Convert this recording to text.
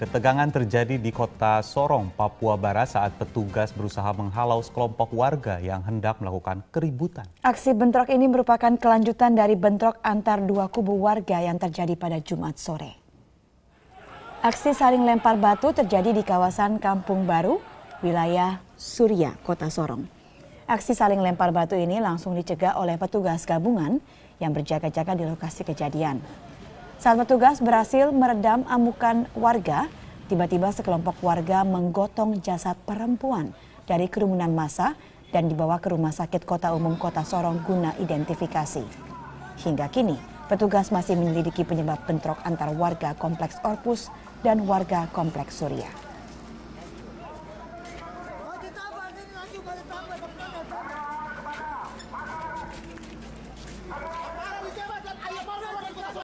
Ketegangan terjadi di kota Sorong, Papua Barat saat petugas berusaha menghalau sekelompok warga yang hendak melakukan keributan. Aksi bentrok ini merupakan kelanjutan dari bentrok antar dua kubu warga yang terjadi pada Jumat sore. Aksi saling lempar batu terjadi di kawasan Kampung Baru, wilayah Surya, Kota Sorong. Aksi saling lempar batu ini langsung dicegah oleh petugas gabungan yang berjaga-jaga di lokasi kejadian. Saat petugas berhasil meredam amukan warga, tiba-tiba sekelompok warga menggotong jasad perempuan dari kerumunan massa dan dibawa ke rumah sakit kota umum kota Sorong guna identifikasi. Hingga kini, petugas masih menyelidiki penyebab bentrok antar warga Kompleks Orpus dan warga Kompleks Surya.